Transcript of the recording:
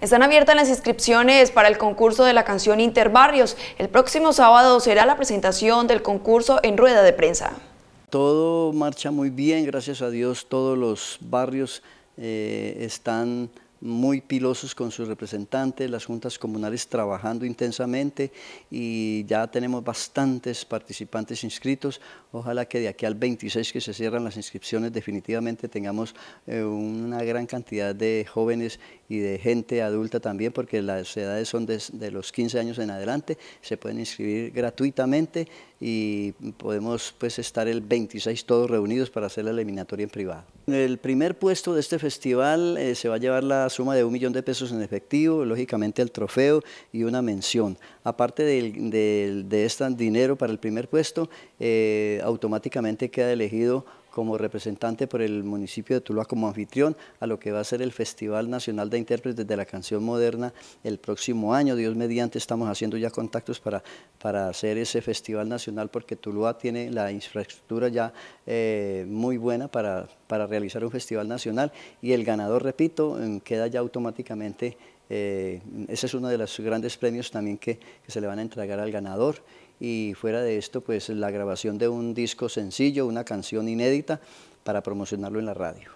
Están abiertas las inscripciones para el concurso de la canción Interbarrios. El próximo sábado será la presentación del concurso en rueda de prensa. Todo marcha muy bien, gracias a Dios. Todos los barrios eh, están muy pilosos con sus representantes, las juntas comunales trabajando intensamente y ya tenemos bastantes participantes inscritos. Ojalá que de aquí al 26 que se cierran las inscripciones definitivamente tengamos eh, una gran cantidad de jóvenes y de gente adulta también porque las edades son de, los 15 años en adelante, se pueden inscribir gratuitamente y podemos pues estar el 26 todos reunidos para hacer la eliminatoria en privado. En El primer puesto de este festival eh, se va a llevar la suma de un millón de pesos en efectivo, lógicamente el trofeo y una mención. Aparte de, este dinero para el primer puesto, eh, automáticamente queda elegido como representante por el municipio de Tuluá, como anfitrión a lo que va a ser el Festival Nacional de Intérpretes de la Canción Moderna el próximo año. Dios mediante, estamos haciendo ya contactos para, para hacer ese Festival Nacional porque Tuluá tiene la infraestructura ya eh, muy buena para, realizar un Festival Nacional y el ganador, repito, queda ya automáticamente eh, ese es uno de los grandes premios también que, se le van a entregar al ganador y fuera de esto, pues la grabación de un disco sencillo, una canción inédita para promocionarlo en la radio.